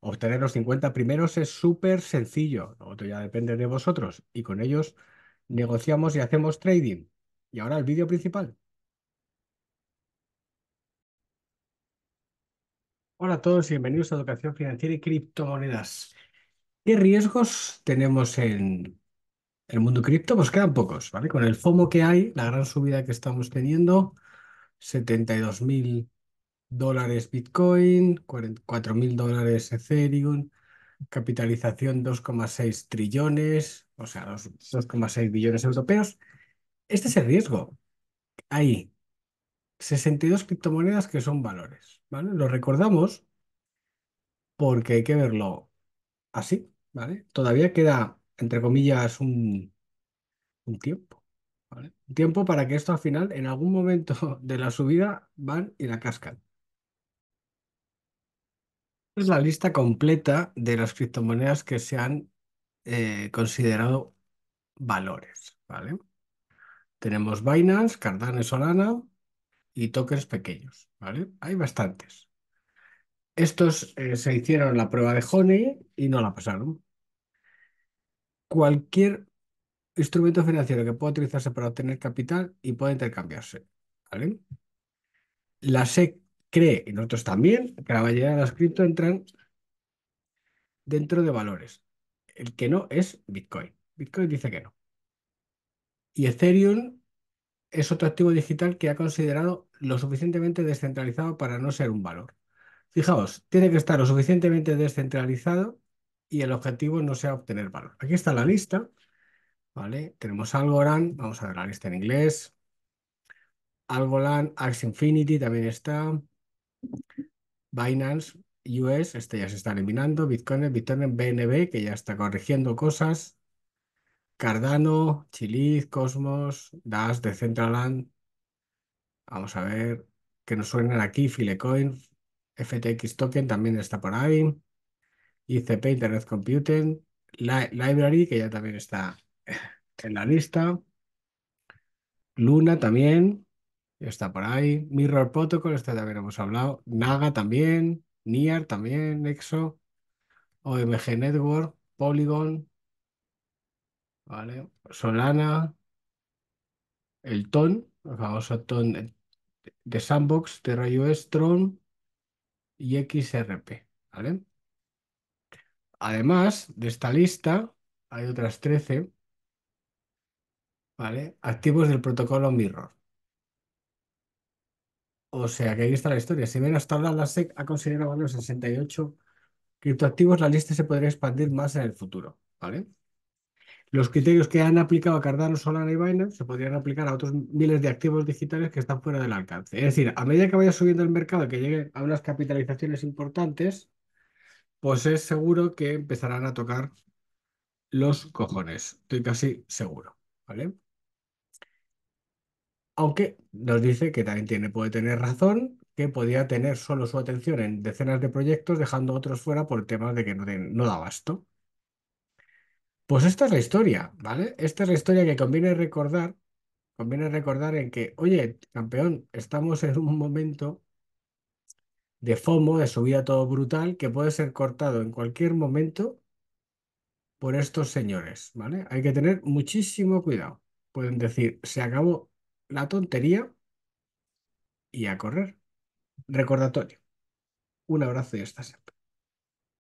Obtener los 50 primeros es súper sencillo, lo otro ya depende de vosotros y con ellos negociamos y hacemos trading. Y ahora el vídeo principal. Hola a todos y bienvenidos a Educación Financiera y Criptomonedas. ¿Qué riesgos tenemos en el mundo cripto? Pues quedan pocos, ¿vale? Con el FOMO que hay, la gran subida que estamos teniendo, 72.000 dólares Bitcoin, 4.000 dólares Ethereum, capitalización 2,6 trillones, o sea, 2,6 billones europeos. Este es el riesgo. Hay 62 criptomonedas que son valores, ¿vale? Lo recordamos porque hay que verlo así, ¿vale? Todavía queda, entre comillas, un, tiempo, ¿vale? Un tiempo para que esto al final, en algún momento de la subida, van y la cascan es la lista completa de las criptomonedas que se han eh, considerado valores, ¿vale? Tenemos Binance, Cardano, Solana y tokens pequeños, ¿vale? Hay bastantes. Estos eh, se hicieron la prueba de Honey y no la pasaron. Cualquier instrumento financiero que pueda utilizarse para obtener capital y pueda intercambiarse, La SEC cree, y nosotros también, que la mayoría de las cripto entran dentro de valores. El que no es Bitcoin. Bitcoin dice que no. Y Ethereum es otro activo digital que ha considerado lo suficientemente descentralizado para no ser un valor. Fijaos, tiene que estar lo suficientemente descentralizado y el objetivo no sea obtener valor. Aquí está la lista, ¿vale? Tenemos Algorand, vamos a ver la lista en inglés. Algorand, Axe Infinity también está. Binance US, este ya se está eliminando, Bitcoin, Bitcoin BNB, que ya está corrigiendo cosas, Cardano, Chiliz, Cosmos, Dash, Decentraland, vamos a ver que nos suenan aquí, Filecoin, FTX Token también está por ahí, ICP, Internet Computing, Library, que ya también está en la lista, Luna también, Está por ahí. Mirror Protocol, este también hemos hablado. Naga también. Niar también. Nexo. OMG Network. Polygon. Vale. Solana. El TON. El famoso TON de Sandbox. Rayo Tron. Y XRP. ¿Vale? Además de esta lista, hay otras 13. ¿Vale? Activos del protocolo Mirror. O sea que ahí está la historia. Si bien hasta ahora la SEC ha considerado los 68 criptoactivos, la lista se podría expandir más en el futuro. ¿vale? Los criterios que han aplicado a Cardano, Solana y Binance se podrían aplicar a otros miles de activos digitales que están fuera del alcance. Es decir, a medida que vaya subiendo el mercado y que llegue a unas capitalizaciones importantes, pues es seguro que empezarán a tocar los cojones. Estoy casi seguro. ¿Vale? Aunque nos dice que también puede tener razón, que podía tener solo su atención en decenas de proyectos, dejando otros fuera por temas de que no, no da abasto. Pues esta es la historia, ¿vale? Esta es la historia que conviene recordar, conviene recordar en que, oye, campeón, estamos en un momento de FOMO, de subida todo brutal, que puede ser cortado en cualquier momento por estos señores, ¿vale? Hay que tener muchísimo cuidado. Pueden decir, se acabó, la tontería y a correr. Recordatorio. Un abrazo y hasta siempre.